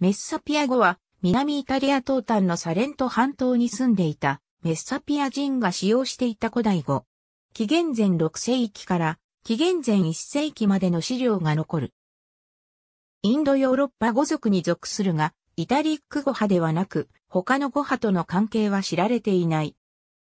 メッサピア語は南イタリア東端のサレント半島に住んでいたメッサピア人が使用していた古代語。紀元前6世紀から紀元前1世紀までの資料が残る。インドヨーロッパ語族に属するが、イタリック語派ではなく、他の語派との関係は知られていない。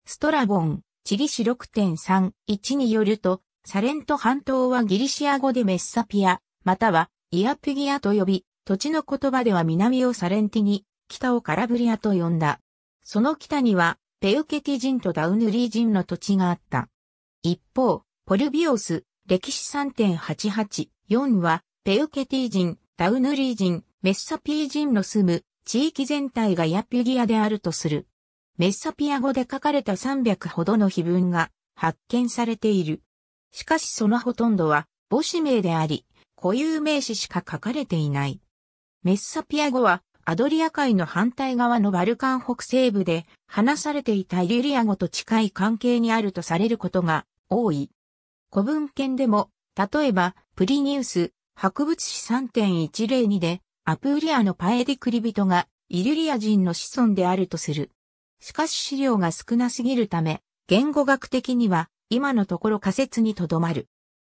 ストラボン、チリシ6.31によると、サレント半島はギリシア語でメッサピア、またはイアピギアと呼び、土地の言葉では南をサレンティに、北をカラブリアと呼んだ。その北には、ペウケティ人とダウヌリー人の土地があった。一方、ポルビオス、歴史3.884は、ペウケティ人、ダウヌリー人、メッサピー人の住む地域全体がヤピュギアであるとする。メッサピア語で書かれた300ほどの碑文が発見されている。しかしそのほとんどは母子名であり、固有名詞しか書かれていない。メッサピア語は、アドリア海の反対側のバルカン北西部で話されていたイリュリア語と近い関係にあるとされることが多い。古文献でも、例えば、プリニウス、博物史3.102で、アプーリアのパエディクリ人が、イリュリア人の子孫であるとする。しかし資料が少なすぎるため、言語学的には、今のところ仮説にとどまる。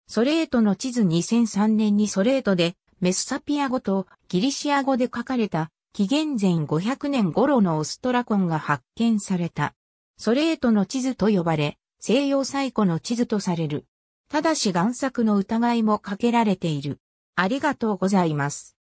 ソレートの地図2003年にソレートで、メスサピア語とギリシア語で書かれた紀元前500年頃のオストラコンが発見された。ソレートの地図と呼ばれ、西洋最古の地図とされる。ただし贋作の疑いもかけられている。ありがとうございます。